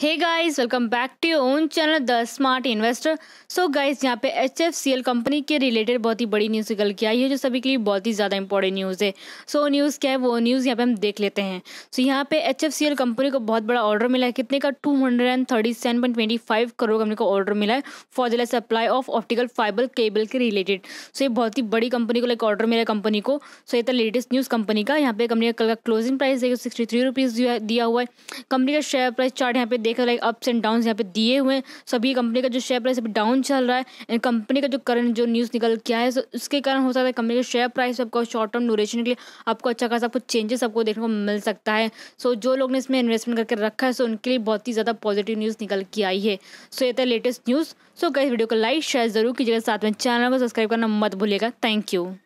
hey guys welcome back to your own channel the smart investor so guys यहाँ पे H company के related बहुत ही बड़ी news निकल के आई है जो सभी के लिए बहुत ही ज़्यादा इंपॉर्टेंट न्यूज़ है सो so, न्यूज़ क्या है वो न्यूज़ यहाँ पे हम देख लेते हैं सो so, यहाँ पे एच कंपनी को बहुत बड़ा ऑर्डर मिला है कितने का टू करोड़ कंपनी को ऑर्डर मिला है for the supply of optical fibre cable के रिलेटेड सो so, ये बहुत ही बड़ी कंपनी को लाइक ऑर्डर मिला है कंपनी को सो so, ये था लेटेस्ट न्यूज़ कंपनी का यहाँ पे कंपनी का कल का क्लोजिंग प्राइस है सिक्सटी थ्री दिया हुआ है कंपनी का शेयर प्राइस चार्ट यहाँ पे देख रहे लाइक अप्स एंड डाउन यहाँ पे दिए हुए हैं सभी कंपनी का जो शेयर प्राइस अभी डाउन चल रहा है एंड कंपनी का जो करंट जो न्यूज़ निकल के आया है सो उसके कारण हो सकता है कंपनी का शेयर प्राइस आपको शॉर्ट टर्म ड्यूरेशन के लिए आपको अच्छा खासा कुछ चेंजेस आपको देखने को मिल सकता है सो जो लोग ने इसमें इन्वेस्टमेंट करके रखा है सो उनके लिए बहुत ही ज़्यादा पॉजिटिव न्यूज़ निकल के आई है सो ये था लेटेस्ट न्यूज़ सो गई वीडियो को लाइक शेयर जरूर कीजिएगा साथ में चैनल को सब्सक्राइब करना मत भूलिएगा थैंक यू